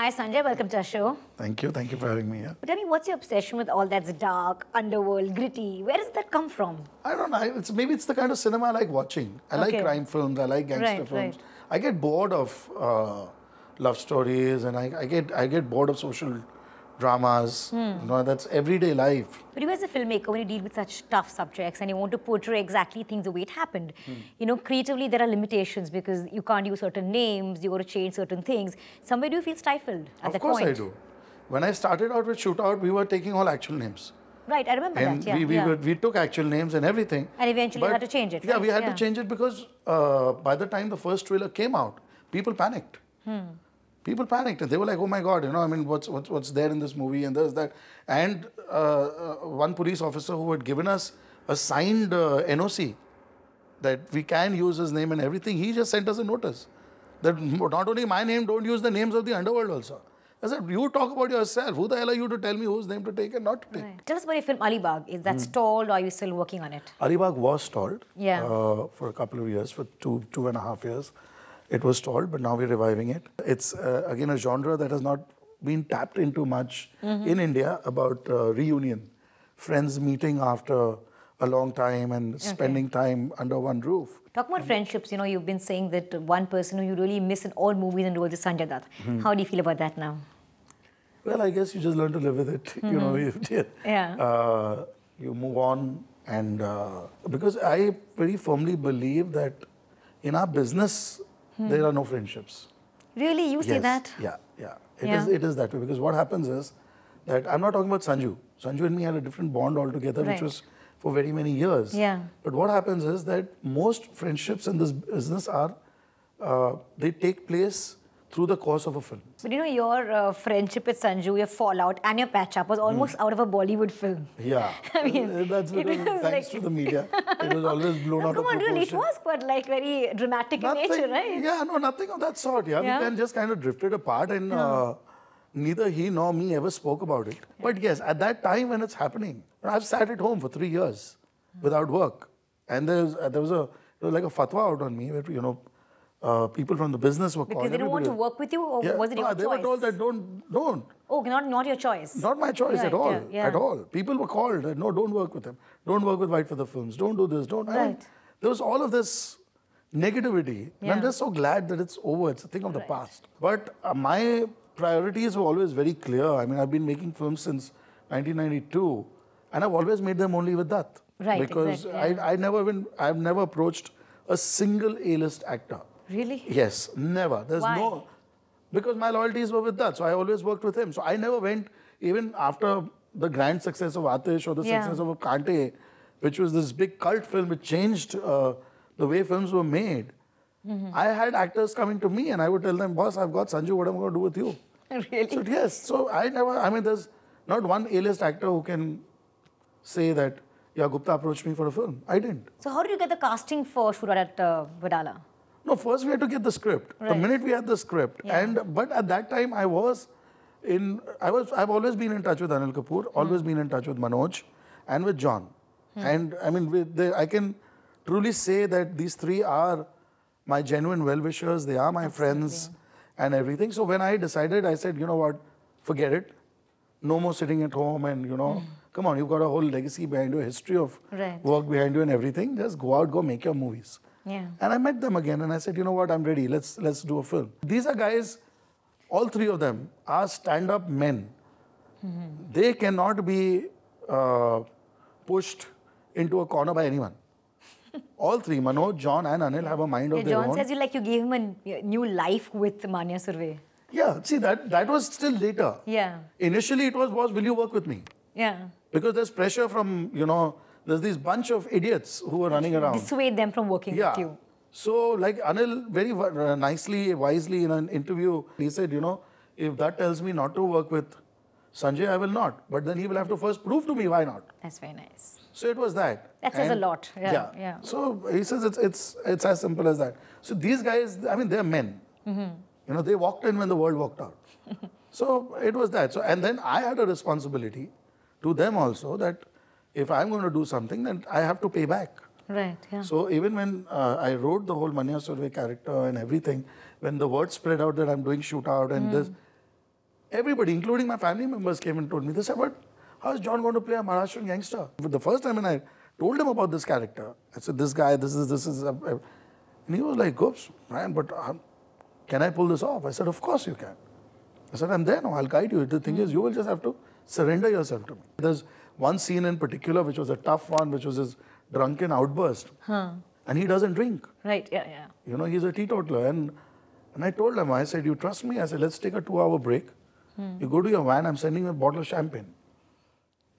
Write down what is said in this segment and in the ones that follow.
Hi, Sanjay. Welcome to our show. Thank you. Thank you for having me here. But tell me, what's your obsession with all that's dark, underworld, gritty? Where does that come from? I don't know. It's, maybe it's the kind of cinema I like watching. I okay. like crime films. I like gangster right, films. Right. I get bored of uh, love stories and I, I, get I get bored of social dramas. Hmm. You know, that's everyday life. But you as a filmmaker, when you deal with such tough subjects and you want to portray exactly things the way it happened, hmm. you know, creatively there are limitations because you can't use certain names, you got to change certain things. Somewhere do you feel stifled at of that point? Of course I do. When I started out with Shootout, we were taking all actual names. Right, I remember and that. Yeah, we, we, yeah. Were, we took actual names and everything. And eventually we had to change it. Right? Yeah, we had yeah. to change it because uh, by the time the first trailer came out, people panicked. Hmm people panicked and they were like, oh my God, you know, I mean, what's, what's, what's there in this movie and there's that. And uh, uh, one police officer who had given us a signed uh, NOC that we can use his name and everything, he just sent us a notice that not only my name, don't use the names of the underworld also. I said, you talk about yourself. Who the hell are you to tell me whose name to take and not to take? Right. Tell us about your film Alibag. Is that mm. stalled or are you still working on it? Alibag was stalled yeah. Uh, for a couple of years, for two, two and a half years it was stalled, but now we're reviving it. It's uh, again a genre that has not been tapped into much mm -hmm. in India about uh, reunion, friends meeting after a long time and okay. spending time under one roof. Talk about and friendships. You know, you've been saying that one person who you really miss in all movies and roles is Sanjay Dutt. Mm -hmm. How do you feel about that now? Well, I guess you just learn to live with it. Mm -hmm. You know, mm-hmm. you, yeah. Uh, you move on, and uh, because I very firmly believe that in our business hmm. there are no friendships. Really? You yes, see that? Yeah, yeah. It, yeah. Is, it is that way because what happens is that I'm not talking about Sanju. Sanju and me had a different bond altogether, right. which was for very many years. Yeah. But what happens is that most friendships in this business are, uh, they take place through the course of a film. But you know, your uh, friendship with Sanju, your fallout and your patch up was almost mm. out of a Bollywood film. Yeah. I mean, uh, that's because thanks like... to the media, it was always blown no, out come of on, proportion. Really, it was quite like very dramatic nothing, in nature, right? Yeah, no, nothing of that sort. Yeah, yeah. we then just kind of drifted apart and yeah. uh, neither he nor me ever spoke about it. But yes, at that time when it's happening, I've sat at home for three years without work. And there was, uh, there was a, there was like a fatwa out on me, where, you know, uh, people from the business were calling called. Because they do not want to work with you, or yeah, was it no, your they choice? They were told that don't, don't. Oh, not not your choice. Not my choice right, at all, yeah, yeah. at all. People were called that no, don't work with them. Don't work with White for the Films. Don't do this. Don't. Right. I mean, there was all of this negativity, and I'm just so glad that it's over. It's a thing of the right. past. But uh, my priorities were always very clear. I mean, I've been making films since 1992, and I've always made them only with that. Right. Because exactly, I I never even I've never approached a single A-list actor. Really? Yes, never. There's Why? no. Because my loyalties were with that. So I always worked with him. So I never went, even after the grand success of Atish or the yeah. success of Kante, which was this big cult film which changed uh, the way films were made. Mm -hmm. I had actors coming to me and I would tell them, boss, I've got Sanju, what am I going to do with you? Really? So, yes. So I never, I mean, there's not one A-list actor who can say that, yeah, Gupta approached me for a film. I didn't. So how did you get the casting for Shurat at uh, Vidala? No, first we had to get the script. Right. The minute we had the script, yeah. and but at that time I was in. I was. I've always been in touch with Anil Kapoor. Always mm. been in touch with Manoj, and with John. Mm. And I mean, with the, I can truly say that these three are my genuine well-wishers. They are my friends, and everything. So when I decided, I said, you know what, forget it. No more sitting at home, and you know. Mm. Come on, you've got a whole legacy behind you, a history of right. work behind you and everything. Just go out, go make your movies. Yeah. And I met them again and I said, you know what, I'm ready. Let's let's do a film. These are guys, all three of them are stand-up men. Mm -hmm. They cannot be uh, pushed into a corner by anyone. all three, Manoj, John, and Anil have a mind yeah, of their own. John says you like you gave him a new life with Manya Survey. Yeah, see that that was still later. Yeah. Initially it was was will you work with me? Yeah. Because there's pressure from, you know, there's this bunch of idiots who are running around. Dissuade them from working yeah. with you. So, like Anil very uh, nicely, wisely in an interview, he said, you know, if that tells me not to work with Sanjay, I will not. But then he will have to first prove to me why not. That's very nice. So it was that. That says and a lot. Yeah, yeah, yeah. So he says it's it's it's as simple as that. So these guys, I mean, they're men. Mm -hmm. You know, they walked in when the world walked out. so it was that. So and then I had a responsibility to them also that if I'm going to do something, then I have to pay back. Right. Yeah. So even when uh, I wrote the whole Mania Survey character and everything, when the word spread out that I'm doing shootout and mm. this, hmm. everybody, including my family members, came and told me, they said, but how is John going to play a Maharashtrian gangster? For the first time when I told him about this character, I said, this guy, this is, this is, and he was like, "Oops, man, but um, can I pull this off? I said, of course you can. I said, I'm there now, I'll guide you. The thing mm. is, you will just have to surrender yourself to me. There's one scene in particular, which was a tough one, which was his drunken outburst. Huh. And he doesn't drink. Right, yeah, yeah. You know, he's a teetotaler. And, and I told him, I said, you trust me? I said, let's take a two-hour break. Hmm. You go to your van, I'm sending you a bottle of champagne.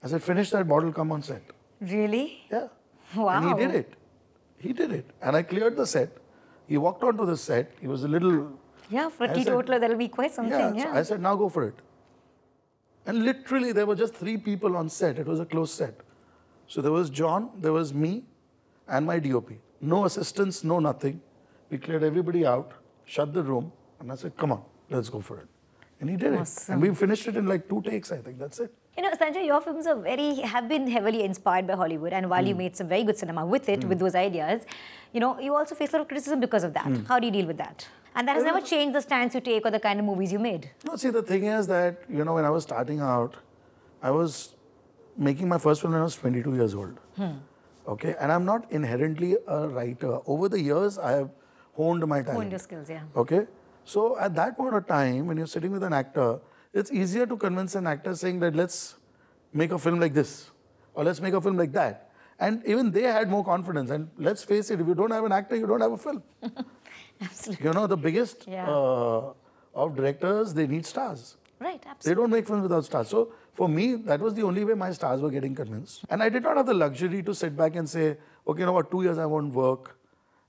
I said, finish that bottle, come on set. Really? Yeah. Wow. And he did it. He did it. And I cleared the set. He walked onto the set. He was a little... Yeah, for a teetotaler, there will be quite something. Yeah, yeah. So I said, now go for it. And literally, there were just three people on set. It was a closed set. So there was John, there was me, and my DOP. No assistance, no nothing. We cleared everybody out, shut the room, and I said, come on, let's go for it. And he did awesome. it. And we finished it in like two takes, I think. That's it. You know, Sanjay, your films are very have been heavily inspired by Hollywood, and while mm. you hmm. made some very good cinema with it, mm. with those ideas, you know, you also face a lot of criticism because of that. Mm. How do you deal with that? And that has never changed the stance you take or the kind of movies you made. No, see, the thing is that, you know, when I was starting out, I was making my first film when I was 22 years old. Hmm. Okay, and I'm not inherently a writer. Over the years, I have honed my talent. Honed your skills, yeah. Okay, so at that point of time, when you're sitting with an actor, it's easier to convince an actor saying that let's make a film like this or let's make a film like that. And even they had more confidence. And let's face it, if you don't have an actor, you don't have a film. Absolutely. You know, the biggest yeah. uh, of directors, they need stars. Right, absolutely. They don't make films without stars. So for me, that was the only way my stars were getting convinced. And I did not have the luxury to sit back and say, okay, you know what, two years I won't work.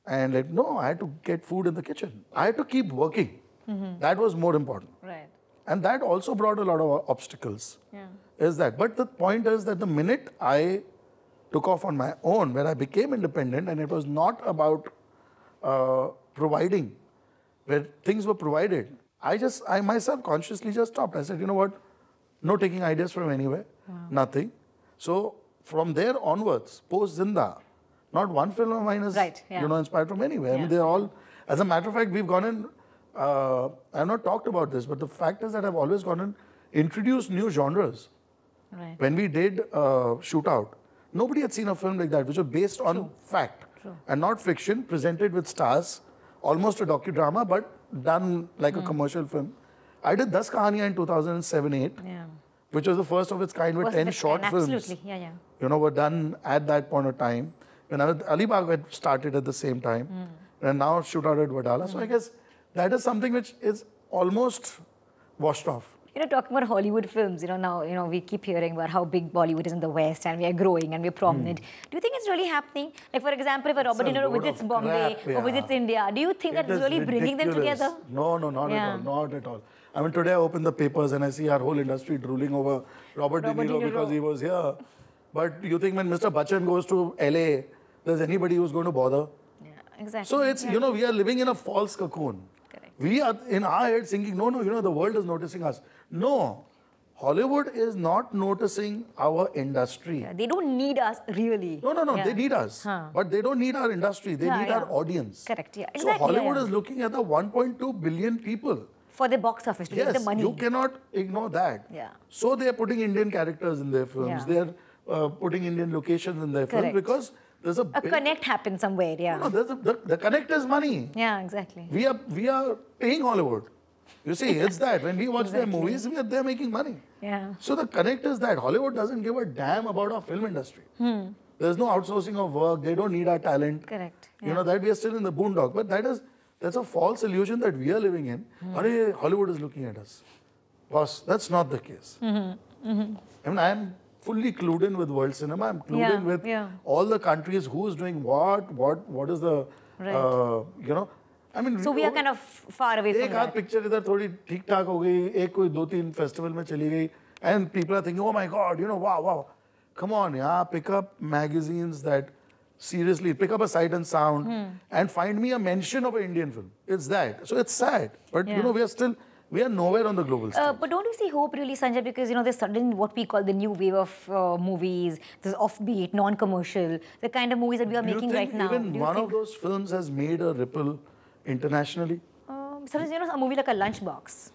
And like, no, I had to get food in the kitchen. I had to keep working. Mm -hmm. That was more important. Right. And that also brought a lot of obstacles. Yeah. Is that. But the point is that the minute I took off on my own, when I became independent and it was not about uh, providing, where things were provided. I just, I myself consciously just stopped. I said, you know what? No taking ideas from anywhere, wow. nothing. So from there onwards, post Zinda, not one film of mine is, right, yeah. you know, inspired from anywhere. Yeah. I mean, they're all, as a matter of fact, we've gone and, uh, I've not talked about this, but the fact is that I've always gone and introduced new genres. Right. When we did uh, Shootout, nobody had seen a film like that, which was based True. on fact True. and not fiction, presented with stars almost a docudrama, but done like mm. a hmm. commercial film. I did Das Kahaniya in 2007-8, yeah. which was the first of its kind with 10 short films. Absolutely, yeah, yeah. You know, were done at that point of time. When Ali Bagh had started at the same time. Mm. And now Shootout at Wadala. Mm. So hmm. I guess that is something which is almost washed off you know, talking about Hollywood films, you know, now, you know, we keep hearing about how big Bollywood is in the West and we are growing and we're prominent. Mm. Do you think it's really happening? Like, for example, if a Robert De Niro visits Bombay crap, yeah. or visits India, do you think it that it's really ridiculous. bringing them together? No, no, not yeah. at all. Not at all. I mean, today I open the papers and I see our whole industry drooling over Robert, Robert De, Niro De Niro because he was here. But you think when Mr. Bachchan goes to LA, there's anybody who's going to bother? Yeah, exactly. So it's, yeah. you know, we are living in a false cocoon. Correct. We are in our head thinking, no, no, you know, the world is noticing us. No, Hollywood is not noticing our industry. Yeah, they don't need us really. No, no, no. Yeah. They need us, huh. but they don't need our industry. They yeah, need our audience. Correct. Yeah. Exactly. So Hollywood is looking at the 1.2 billion people. For the box office to yes, get the money. you cannot ignore that. Yeah. So they are putting Indian characters in their films. They are uh, putting Indian locations in their Correct. films because there's a, a connect happens somewhere. Yeah. no there's a, the, the connect is money. Yeah, exactly. We are we are paying Hollywood. You see, it's that. When we watch exactly. their movies, we are, they're making money. Yeah. So the connect is that Hollywood doesn't give a damn about our film industry. Hmm. There's no outsourcing of work. They don't need our talent. Correct. Yeah. You know, that we are still in the boondock. But that is, that's a false illusion that we are living in. Hmm. Are, Hollywood is looking at us. Boss, that's not the case. Mm-hmm. Mm-hmm. I mean, I'm fully clued in with world cinema. I'm clued yeah. in with yeah. all the countries, who's doing what, what, what is the, right. uh, you know, I mean, so we are oh, kind of far away from that. picture is थोड़ी ठीक ठाक हो गई एक कोई दो तीन festival and people are thinking oh my god you know wow wow come on yeah pick up magazines that seriously pick up a sight and sound hmm. and find me a mention of an Indian film it's that so it's sad but yeah. you know we are still we are nowhere on the global uh, stage. Uh, but don't you see hope really, Sanjay? Because, you know, there's sudden what we call the new wave of uh, movies, this offbeat, non-commercial, the kind of movies that we are Do making right now. even one of those films has made a ripple internationally? Um, sometimes, you know, a movie like a lunchbox.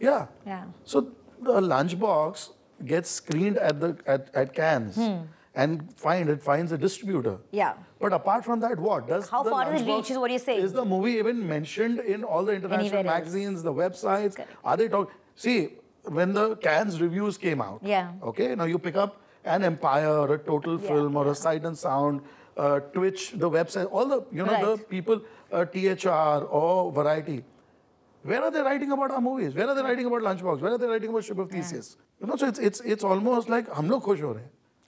Yeah. Yeah. So the lunchbox gets screened at the at, at Cannes. Hmm. And find it finds a distributor. Yeah. But apart from that, what does how the far does it reach? Is what you say? Is the movie even mentioned in all the international magazines, the websites? Correct. Are they talk? See, when the Cannes reviews came out. Yeah. Okay. Now you pick up an Empire, or a Total yeah. Film, or a Sight and Sound, uh, Twitch, the website, all the, you know, right. the people, uh, THR or Variety. Where are they writing about our movies? Where are they writing about Lunchbox? Where are they writing about Ship of Theseus? Yeah. You know, so it's, it's, it's almost like we are happy.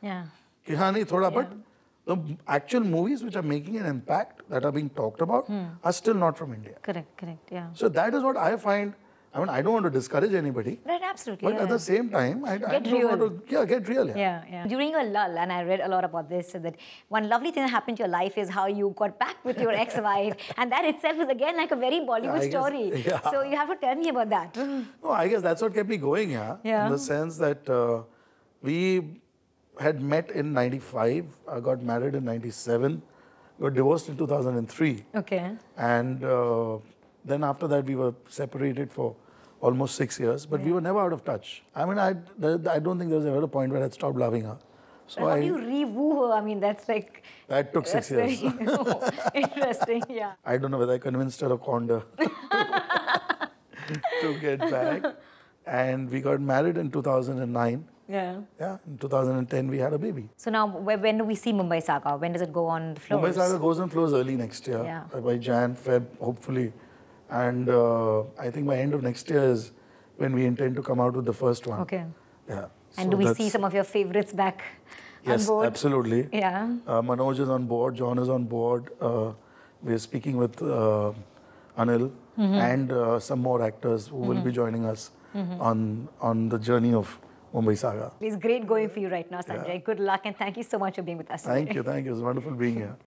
Yeah. कि हाँ thoda, but the actual movies which are making an impact that are being talked about hmm. are still not from India. Correct, correct, yeah. So that is what I find I mean, I don't want to discourage anybody. Right, absolutely. But yeah. at the same time, I, get I real. To, yeah, get real. Yeah. yeah. yeah, During a lull, and I read a lot about this, that one lovely thing that happened to your life is how you got back with your ex-wife, and that itself is again like a very Bollywood yeah, story. Guess, yeah. So you have to tell me about that. no, I guess that's what kept me going. Yeah. yeah. In the sense that uh, we had met in '95. I got married in '97. got divorced in 2003. Okay. And. Uh, then after that, we were separated for almost six years, but yeah. we were never out of touch. I mean, I, I don't think there was ever a point where i stopped loving her. So how I, do you re-woo her? I mean, that's like... That took six years. you know, interesting, yeah. I don't know whether I convinced her or conned her to get back. And we got married in 2009. Yeah. Yeah, in 2010 we had a baby. So now when do we see Mumbai Saga? When does it go on floors? Mumbai Saga goes on floors early next year. Yeah. By Jan, Feb, hopefully and uh, I think by end of next year is when we intend to come out with the first one. Okay. Yeah. And so do we see some of your favorites back yes, absolutely. Yeah. Uh, Manoj is on board. John is on board. Uh, we're speaking with uh, Anil mm -hmm. and uh, some more actors who mm -hmm. will be mm-hmm. joining us mm -hmm. on on the journey of Mumbai Saga. It's great going for you right now, Sanjay. Yeah. Good luck and thank you so much for being with us. Thank you. Thank you. It's wonderful being here.